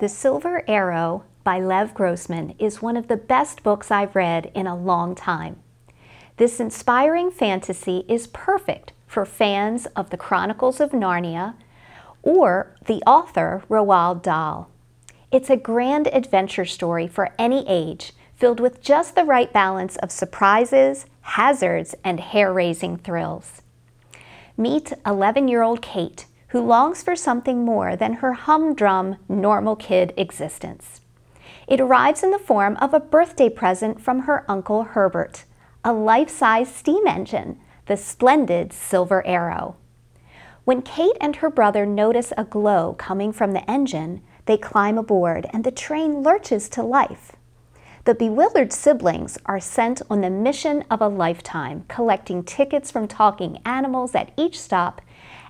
The Silver Arrow by Lev Grossman is one of the best books I've read in a long time. This inspiring fantasy is perfect for fans of the Chronicles of Narnia or the author Roald Dahl. It's a grand adventure story for any age, filled with just the right balance of surprises, hazards, and hair-raising thrills. Meet 11-year-old Kate, who longs for something more than her humdrum, normal kid existence. It arrives in the form of a birthday present from her Uncle Herbert, a life-size steam engine, the splendid Silver Arrow. When Kate and her brother notice a glow coming from the engine, they climb aboard and the train lurches to life. The bewildered siblings are sent on the mission of a lifetime, collecting tickets from talking animals at each stop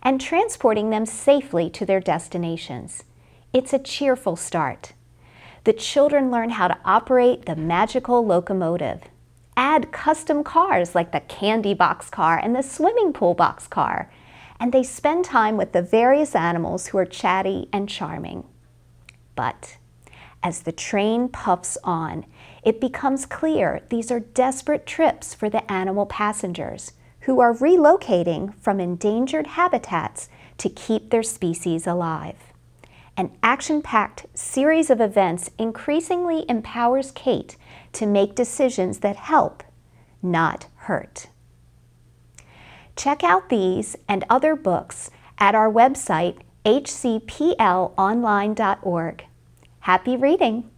and transporting them safely to their destinations. It's a cheerful start. The children learn how to operate the magical locomotive. Add custom cars like the candy box car and the swimming pool box car. And they spend time with the various animals who are chatty and charming. But as the train puffs on, it becomes clear these are desperate trips for the animal passengers who are relocating from endangered habitats to keep their species alive. An action packed series of events increasingly empowers Kate to make decisions that help, not hurt. Check out these and other books at our website, hcplonline.org. Happy reading!